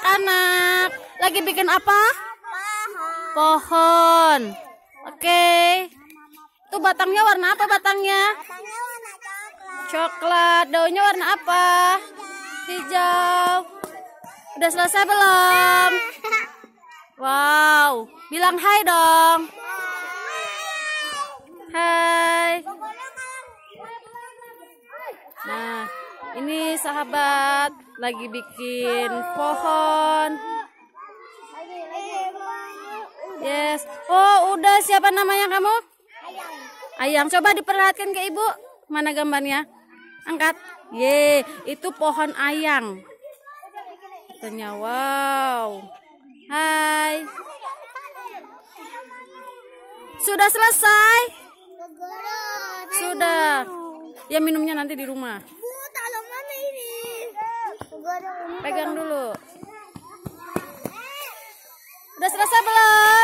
anak-anak. Lagi bikin apa? Pohon. Oke. Okay. Itu batangnya warna apa batangnya? Coklat. Daunnya warna apa? Hijau. Udah selesai belum? Wow. Bilang hai dong. Hai. Nah. Ini sahabat lagi bikin pohon. Yes. Oh, udah siapa namanya kamu? Ayam. Ayam. Coba diperlihatkan ke Ibu. Mana gambarnya? Angkat. Ye, itu pohon ayang. Katanya wow. Hai. Sudah selesai? Sudah. Ya minumnya nanti di rumah. Pegang dulu. Udah selesai belum?